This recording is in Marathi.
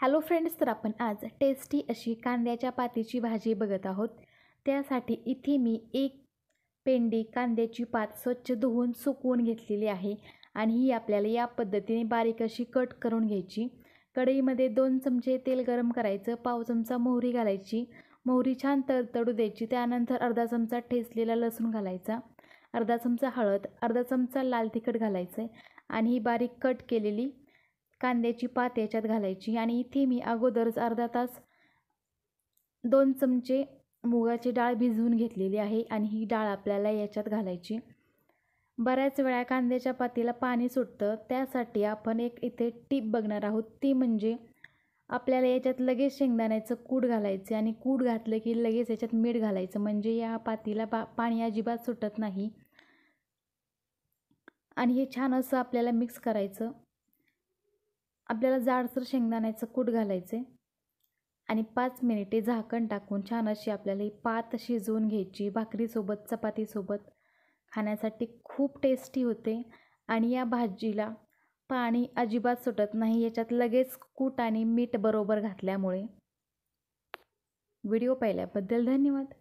हॅलो फ्रेंड्स तर आपण आज टेस्टी अशी कांद्याच्या पातीची भाजी बघत आहोत त्यासाठी इथे मी एक पेंडी कांद्याची पात स्वच्छ धुवून सुकवून घेतलेली आहे आणि ही आपल्याला या पद्धतीने बारीक अशी कट करून घ्यायची कढईमध्ये दोन चमचे तेल गरम करायचं पाव चमचा मोहरी घालायची मोहरी छान तडतडू द्यायची त्यानंतर अर्धा चमचा ठेचलेला लसूण घालायचा अर्धा चमचा हळद अर्धा चमचा लाल तिखट घालायचं आणि ही बारीक कट केलेली कांद्याची पात याच्यात घालायची आणि इथे मी अगोदरच अर्धा तास दोन चमचे मुगाची डाळ भिजवून घेतलेली आहे आणि ही डाळ आपल्याला याच्यात घालायची बऱ्याच वेळा कांद्याच्या पातीला पाणी सुटतं त्यासाठी आपण एक इथे टीप बघणार आहोत ती म्हणजे आपल्याला याच्यात लगेच शेंगदाण्याचं कूड घालायचे आणि कूड घातलं की लगेच याच्यात मीठ घालायचं म्हणजे या पातीला बा पाणी अजिबात सुटत नाही आणि हे छान असं आपल्याला मिक्स करायचं आपल्याला जाडसर शेंगदाण्याचं कूट घालायचं आणि पाच मिनिटे झाकण टाकून छान अशी आपल्याला ही पात शिजवून घ्यायची भाकरीसोबत चपातीसोबत खाण्यासाठी खूप टेस्टी होते आणि या भाजीला पाणी अजिबात सुटत नाही याच्यात लगेच कूट आणि मीठ बरोबर घातल्यामुळे व्हिडिओ पाहिल्याबद्दल धन्यवाद